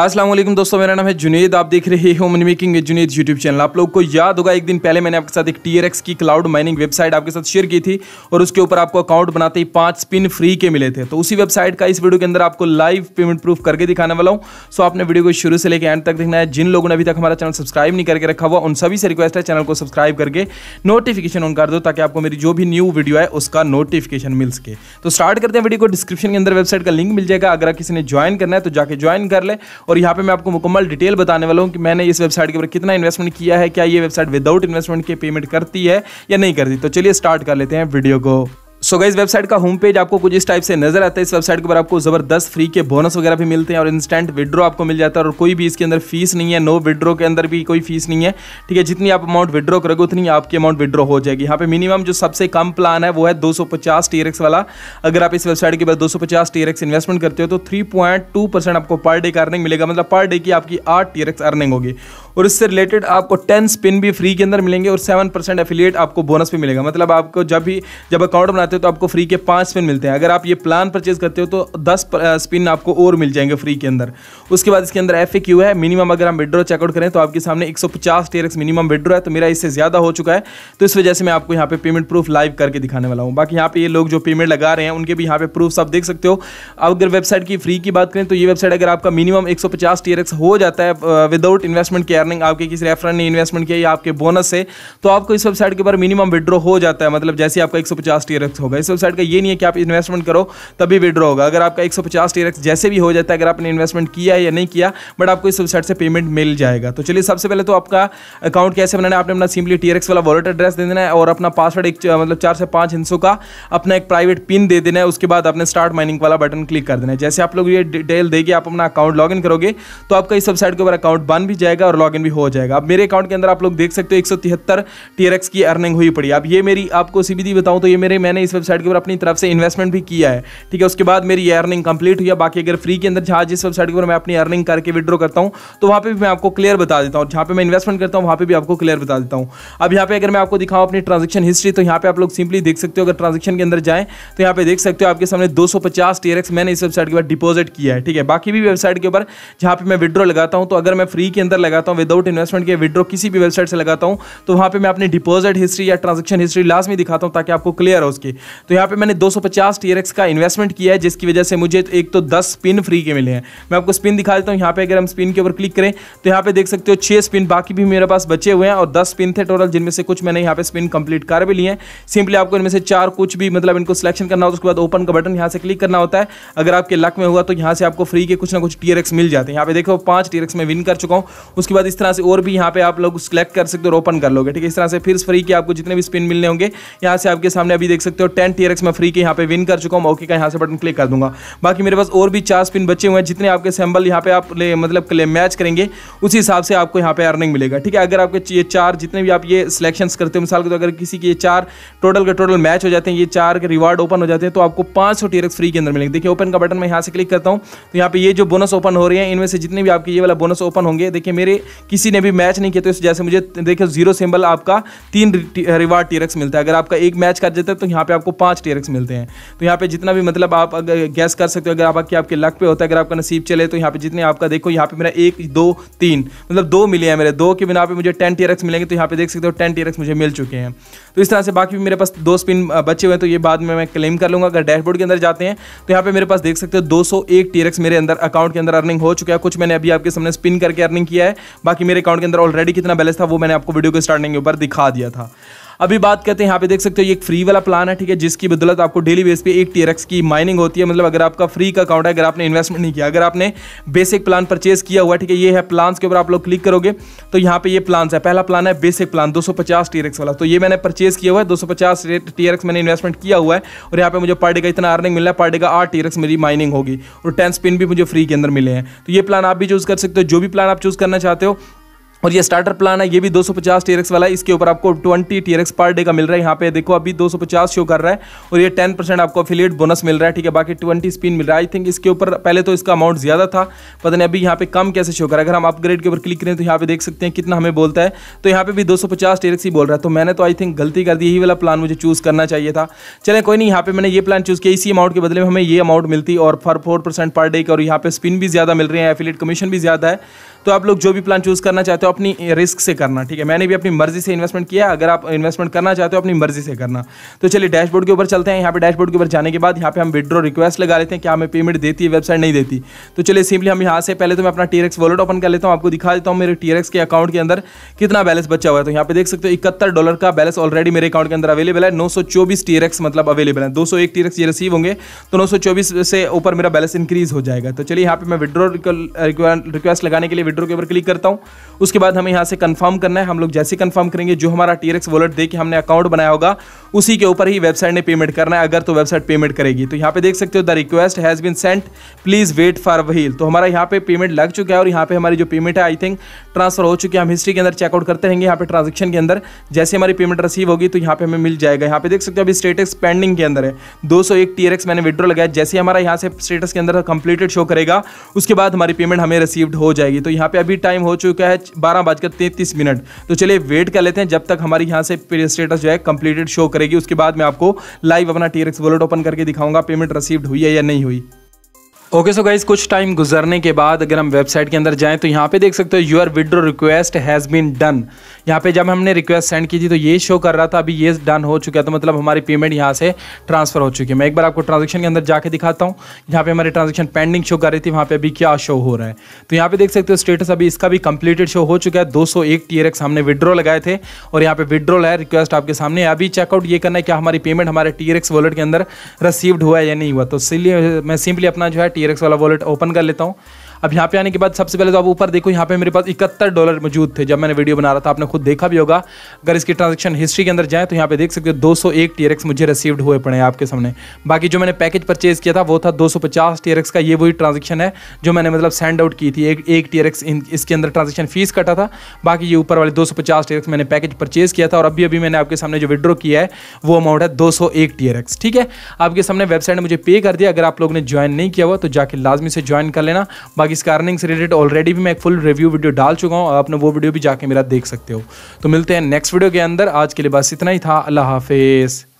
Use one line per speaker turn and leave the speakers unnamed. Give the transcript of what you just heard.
असलम दोस्तों मेरा नाम है जुनेद आप देख रहे हो money making Junaid YouTube channel आप लोग को याद होगा एक दिन पहले मैंने आपके साथ एक टीआरएक्स की क्लाउड माइनिंग वेबसाइट आपके साथ शेयर की थी और उसके ऊपर आपको अकाउंट बनाते ही पांच स्पिन फ्री के मिले थे तो उसी वेबसाइट का इस वीडियो के अंदर आपको लाइव पेमेंट प्रूफ करके दिखाने वाला हूँ सो आपने वीडियो को शुरू से लेकर एंड तक देखना है जिन लोगों ने अभी तक हमारा चैनल सब्सक्राइब नहीं करके रखा हुआ उन सभी से रिक्वेस्ट है चैनल को सब्सक्राइब करके नोटिफिकेशन ऑन कर दो ताकि आपको मेरी जो भी न्यू वीडियो है उसका नोटिफिकेशन मिल सके तो स्टार्ट करते हैं वीडियो को डिस्क्रिप्शन के अंदर वेबसाइट का लिंक मिल जाएगा अगर किसी ने ज्वाइन करना है तो जाकर ज्वाइन कर ले और यहाँ पे मैं आपको मुकम्मल डिटेल बताने वाला हूँ कि मैंने इस वेबसाइट के ऊपर कितना इन्वेस्टमेंट किया है क्या ये वेबसाइट विदाउट इन्वेस्टमेंट के पेमेंट करती है या नहीं करती तो चलिए स्टार्ट कर लेते हैं वीडियो को सो इस वेबसाइट का होम पेज आपको कुछ इस टाइप से नजर आता है इस वेबसाइट के ऊपर आपको जबरदस्त फ्री के बोनस वगैरह भी मिलते हैं और इंस्टेंट विड्रो आपको मिल जाता है और कोई भी इसके अंदर फीस नहीं है नो विड्रो के अंदर भी कोई फीस नहीं है ठीक है जितनी आप अमाउंट विड्रो करोगे उतनी आपकी अमाउंट विड्रो हो जाएगी यहाँ पे मिनिमम जो सबसे कम प्लान है वो है दो सौ वाला अगर आप इस वेबसाइट के ऊपर दो सौ इन्वेस्टमेंट करते हो तो थ्री आपको पर डे का अर्निंग मिलेगा मतलब पर डे की आपकी आठ टीरेक्स अर्निंग होगी और इससे रिलेटेड आपको टेन स्पिन भी फ्री के अंदर मिलेंगे और सेवन परसेंट एफिलियट आपको बोनस भी मिलेगा मतलब आपको जब भी जब अकाउंट बनाते हो तो आपको फ्री के पाँच स्पिन मिलते हैं अगर आप ये प्लान परचेज करते हो तो दस स्पिन आपको और मिल जाएंगे फ्री के अंदर उसके बाद इसके अंदर एफ है मिनिमम अगर हम विड्रो चेकआउट करें तो आपके सामने एक सौ मिनिमम विड्रो है तो मेरा इससे ज़्यादा हो चुका है तो इस वजह से मैं आपको यहाँ पे पेमेंट प्रूफ लाइव करके दिखाने वाला हूँ बाकी यहाँ पे ये लोग जो पेमेंट लगा रहे हैं उनके भी यहाँ पे प्रूफ आप देख सकते हो अगर वेबसाइट की फ्री की बात करें तो ये वेबसाइट अगर आपका मिनिमम एक सौ हो जाता है विदाउट इन्वेस्टमेंट के अर्निंग आपके किसी रेफरल ने इन्वेस्टमेंट किया या आपके बोनस से तो आपको इस वेबसाइट के ऊपर मिनिमम विड्रॉ हो जाता है मतलब जैसे आपका एक सौ पचास टी एक्स होगा इस वेबसाइट का ये नहीं है कि आप इन्वेस्टमेंट करो तभी विड्रॉ होगा अगर आपका एक सौ पचास टी एक्स जैसे भी हो जाता है अगर आपने इन्वेस्टमेंट किया या नहीं किया बट आपको इस वेबसाइट से पेमेंट मिल जाएगा तो चलिए सबसे पहले तो आपका अकाउंट कैसे बनाना है आपने अपना सिंपली टी एक्स वाला वॉलेट एड्रेस दे देना है और अपना पासवर्ड एक मतलब चार से पाँच हिंसों का अपना एक प्राइवेट पिन दे देना है उसके बाद अपने स्टार्ट माइनिंग वाला बटन क्लिक कर देना है जैसे आप लोग ये डिटेल देगी आप अपना अकाउंट लॉग करोगे तो आपका इस वेबसाइट के ऊपर अकाउंट बन भी जाएगा और लॉग लॉग भी हो जाएगा अब मेरे अकाउंट के अंदर आप लोग देख सकते हो एक सौ की अर्निंग हुई पड़ी अब ये मेरी आपको सीधी बताऊं तो ये मेरे मैंने इस वेबसाइट के ऊपर अपनी तरफ से इन्वेस्टमेंट भी किया है ठीक है उसके बाद मेरी ये अर्निंग कंप्लीट हुई बाकी अगर फ्री के अंदर जहाँ जिस वेबसाइट के ऊपर मैं अपनी अर्निंग करके विड्रॉ करता हूँ तो वहाँ पर भी मैं आपको क्लियर बता देता हूँ जहाँ पर मैं इन्वेस्टमेंट करता हूँ वहाँ पर भी आपको क्लियर बता देता हूँ अब यहाँ पर अगर मैं आपको दिखाऊँ अपनी ट्रांजेक्शन हिस्ट्री तो यहाँ पर आप लोग सिंपली देख सकते हो अगर ट्रांजेक्शन के अंदर जाए तो यहाँ पे देख सकते हो आपके सामने दो टीआरएक्स मैंने इस वेबसाइट के ऊपर डिपोजिट किया है ठीक है बाकी भी वेबसाइट के ऊपर जहाँ पर मैं विड्रॉ लगाता हूँ तो अगर मैं फ्री के अंदर लगाता हूँ विदाउट इन्वेस्टमेंट के विड्रो किसी भी वेबसाइट से लगाता हूँ तो वहाँ पे मैं अपनी डिपॉजिट हिस्ट्री या ट्रांजेक्शन हिस्ट्री लास्ट में दिखाता हूँ ताकि आपको क्लियर हो उसकी तो यहाँ पे मैंने 250 टीआरएक्स का इन्वेस्टमेंट किया है जिसकी वजह से मुझे एक तो दस स्पिन फ्री के मिले हैं मैं आपको स्पिन दिखा देता हूँ यहाँ पे अगर हम स्पिन के ऊपर क्लिक करें तो यहाँ पे देख सकते हो छः स्पिन बाकी भी मेरे पास बचे हुए हैं और दस स्पिन थे टोटल जिनमें से कुछ मैंने यहाँ पे स्पिन कंप्लीट कर भी लिए हैं सिंपली आपको इनमें से चार कुछ भी मतलब इनको सिलेक्शन करना होता है उसके बाद ओपन का बटन यहाँ से क्लिक करना होता है अगर आपके लक में हुआ तो यहाँ से आपको फ्री के कुछ ना कुछ टीआरएक्स मिल जाते हैं यहाँ पे देखो पांच टीआरएक्स में विन कर चुका हूँ उसके बाद इस तरह से और भी यहाँ पे आप लोग सेलेक्ट कर सकते हो और ओपन कर लोगे ठीक है इस तरह से फिर फ्री के आपको जितने भी स्पिन मिलने होंगे यहाँ से आपके सामने अभी देख सकते हो टेन टी मैं फ्री के यहाँ पे विन कर चुका हूँ ओके का यहाँ से बटन क्लिक कर दूंगा बाकी मेरे पास और भी चार स्पिन बचे हुए हैं जितने आपके सैम्बल यहाँ पे आप मतलब मैच करेंगे उसी हिसाब से आपको यहाँ पे अर्निंग मिलेगा ठीक है अगर आपके ये चार जितने भी आप ये सिलेक्शन करते हो मिसाल के तो अगर किसी के ये चार टोटल के टोटल मैच हो जाते हैं ये चार के रिवार्ड ओपन हो जाते हैं तो आपको पांच सौ फ्री के अंदर मिलेंगे देखिए ओपन का बटन मैं यहाँ से क्लिक करता हूँ तो यहाँ पे ये जो बोनस ओपन हो रहे हैं इनमें से जितने भी आपके ये वाला बोनस ओपन होंगे देखिए मेरे किसी ने भी मैच नहीं किया तो इस जैसे मुझे देखिए जीरो सिंबल आपका तीन रिवार्ड टीरक्स मिलता है अगर आपका एक मैच कर देता है तो यहाँ पे आपको पांच टीरक्स मिलते हैं तो यहाँ पे जितना भी मतलब आप अगर गैस कर सकते हो अगर आपकी आपके लक पे होता है अगर आपका नसीब चले तो यहाँ पे जितने आपका देखो यहाँ पे मेरा एक दो तीन मतलब दो मिले हैं मेरे दो के बिना पे मुझे टेन टीरक्स मिलेंगे तो यहाँ पे देख सकते हो टेन टीरक्स मुझे मिल चुके हैं तो इस तरह से बाकी भी मेरे पास दो स्पिन बचे हुए हैं तो ये बाद में मैं क्लेम कर लूँगा अगर डैशबोर्ड के अंदर जाते हैं तो यहाँ पे मेरे पास देख सकते हो दो सौ एक टीरक्स मेरे अंदर अकाउंट के अंदर अर्निंग हो चुका है कुछ मैंने अभी आपके सामने स्पिन करके अर्निंग किया है बाकी मेरे अकाउंट के अंदर ऑलरेडी कितना बैलेंस था वो मैंने आपको वीडियो के स्टार्टिंग के ऊपर दिखा दिया था अभी बात करते हैं यहाँ पे देख सकते हो ये एक फ्री वाला प्लान है ठीक है जिसकी बदौलत आपको डेली बेस पे एक टीएरएक्स की माइनिंग होती है मतलब अगर आपका फ्री का अकाउंट है अगर आपने इन्वेस्टमेंट नहीं किया अगर आपने बेसिक प्लान परचेज किया हुआ ठीक है ये है प्लान के ऊपर आप लोग क्लिक करोगे तो यहाँ पे ये प्लान है पहला प्लान है बेसिक प्लान दो सौ वाला तो ये मैंने परचेज किया हुआ है दो सौ मैंने इन्वेस्टमेंट किया हुआ है और यहाँ पे मुझे पर का इतना अर्निंग मिल रहा है पर का आठ टीएरएक्स मेरी माइनिंग होगी और टेन स्पिन भी मुझे फ्री के अंदर मिले हैं तो ये प्लान आप भी चूज कर सकते हो जो भी प्लान आप चूज करना चाहते हो और ये स्टार्टर प्लान है ये भी 250 टीरेक्स वाला है इसके ऊपर आपको 20 टीरेक्स पर डे का मिल रहा है यहाँ पे देखो अभी 250 शो कर रहा है और ये 10 परसेंट आपको अफिलियट बोनस मिल रहा है ठीक है बाकी 20 स्पिन मिल रहा है आई थिंक इसके ऊपर पहले तो इसका अमाउंट ज़्यादा था पता नहीं अभी यहाँ पे कम कैसे शो कर रहा है अगर हम अपग्रेड के ऊपर क्लिक करें तो यहाँ पे देख सकते हैं कितना हमें बोलता है तो यहाँ पे भी दो सौ ही बोल रहा है तो मैंने तो आई थिंक गलती कर दी यही वाला प्लान मुझे चूज़ करना चाहिए था चले कोई नहीं यहाँ पे मैंने ये प्लान चूज़ किया इसी अमाउंट के बदले में हमें ये अमाउंट मिलती और फर फोर पर डे का और यहाँ पे स्पिन भी ज़्यादा मिल रही है एफिलेट कमीशन भी ज़्यादा है तो आप लोग जो भी प्लान चूज़ करना चाहते हो अपनी रिस्क से करना ठीक है मैंने भी अपनी मर्जी से इन्वेस्टमेंट किया अगर आप इन्वेस्टमेंट करना चाहते हो अपनी मर्जी से करना तो चलिए डैशबोर्ड के ऊपर चलते हैं यहाँ पे डैशबोर्ड के ऊपर जाने के बाद यहाँ पे हम विड्रो रिक्वेस्ट लगा लेते हैं क्या हमें पेमेंट देती है वेबसाइट नहीं देती तो चलिए सिंपली हम यहाँ से पहले तो मैं अपना टीरेक्स वॉलेट ओपन कर लेता हूँ आपको दिखा देता हूँ मेरे टीरेक्स के अकाउंट के अंदर कितना बैलेंस बचा हुआ है तो यहाँ पे देख सकते हो इकहत्तर डॉलर का बैलेंस ऑलरेडी मेरे अकाउंट के अंदर अवेलेबल है नौ सौ मतलब अवेलेबल है दो सौ ये रिसीव होंगे तो नौ से ऊपर मेरा बैलेंस इंक्रीज हो जाएगा तो चलिए यहाँ पे मैं विड्रो रिक्वेस्ट लगाने के लिए विड्रो के ऊपर क्लिक करता हूँ उसके बाद हमें यहाँ से कंफर्म करना है हम लोग जैसे कंफर्म करेंगे जो हमारा टी एक्स वॉलेट दे के हमने अकाउंट बनाया होगा उसी के ऊपर ही वेबसाइट ने पेमेंट करना है अगर तो वेबसाइट पेमेंट करेगी तो यहाँ पे देख सकते हो the request has been sent please wait for while तो हमारा यहाँ पे पेमेंट लग चुका है और यहाँ पे हमारी जो पेमेंट है आई थिंक ट्रांसफर हो चुकी है हम हिस्ट्री के अंदर चेकआउट करते रहेंगे यहाँ पे ट्रांजेक्शन के अंदर जैसे हमारी पेमेंट रिसीव होगी तो यहाँ पे हमें मिल जाएगा यहाँ पे देख सकते हो अभी स्टेटस पेंडिंग के अंदर है दो सौ एक टीआरएक्स मैंने विड्रॉ लगाया जैसे हमारा यहाँ से स्टेटस के अंदर कंप्लीटेड शो करेगा उसके बाद हमारी पेमेंट हमें रिसीव्ड हो जाएगी तो यहाँ पे अभी टाइम हो चुका है बारह बजकर तैंतीस मिनट तो चलिए वेट कर लेते हैं जब तक हमारी यहाँ से स्टेटस जो है कंप्लीटेड शो करेगी उसके बाद मैं आपको लाइव अपना टी एक्स वॉलेट ओपन करके दिखाऊंगा पेमेंट रिसीव्ड हुई है या नहीं हुई ओके सो गाइज कुछ टाइम गुजरने के बाद अगर हम वेबसाइट के अंदर जाएं तो यहाँ पे देख सकते हो your withdraw request has been done यहाँ पे जब हमने रिक्वेस्ट सेंड की थी तो ये शो कर रहा था अभी ये डन हो चुका है तो मतलब हमारी पेमेंट यहाँ से ट्रांसफर हो चुकी है मैं एक बार आपको ट्रांजेक्शन के अंदर जाके दिखाता हूँ यहाँ पे हमारी ट्रांजेक्शन पेंडिंग शो कर रही थी वहाँ पे अभी क्या शो हो रहा है तो यहाँ पे देख सकते हो स्टेटस अभी इसका भी कंप्लीटेड शो हो चुका है दो सौ एक टीआरएक्स हमने विड्रो लगाए थे और यहाँ पे विड्रॉल है रिक्वेस्ट आपके सामने अभी चेकआउट ये करना है क्या हमारी पेमेंट हमारे टीआरएक्स वॉलेट के अंदर रिसीव्ड हुआ है या नहीं हुआ तो इसलिए मैं सिंपली अपना जो है टी वाला वॉलेट ओपन कर लेता हूँ अब यहाँ पे आने के बाद सबसे पहले तो आप ऊपर देखो यहाँ पे मेरे पास इकहत्तर डॉलर मौजूद थे जब मैंने वीडियो बना रहा था आपने खुद देखा भी होगा अगर इसकी ट्रांजेक्शन हिस्ट्री के अंदर जाए तो यहाँ पे देख सकते हो दो सौ मुझे रिसीव्ड हुए पड़े हैं आपके सामने बाकी जो मैंने पैकेज परचेज किया था वो था दो सौ का ये वही ट्रांजेक्शन है जो मैंने मतलब सेंड आउट की थी एक टी एक्स इसके अंदर ट्रांजेक्शन फीस कटा था बाकी ये ऊपर वाले दो सौ मैंने पैकेज परचेज किया था और अभी अभी मैंने आपके सामने जो विड्रॉ किया है वो अमाउंट है दो सौ ठीक है आपके सामने वेबसाइट मुझे पे कर दिया अगर आप लोगों ने ज्वाइन नहीं किया हुआ तो जाके लाजमी से ज्वाइन कर लेना बाकी बाकी स्कारनिंग से रिलेटेड ऑलरेडी भी मैं एक फुल रिव्यू वीडियो डाल चुका हूँ आपने वो वीडियो भी जाके मेरा देख सकते हो तो मिलते हैं नेक्स्ट वीडियो के अंदर आज के लिए बस इतना ही था अल्लाह हाफिज़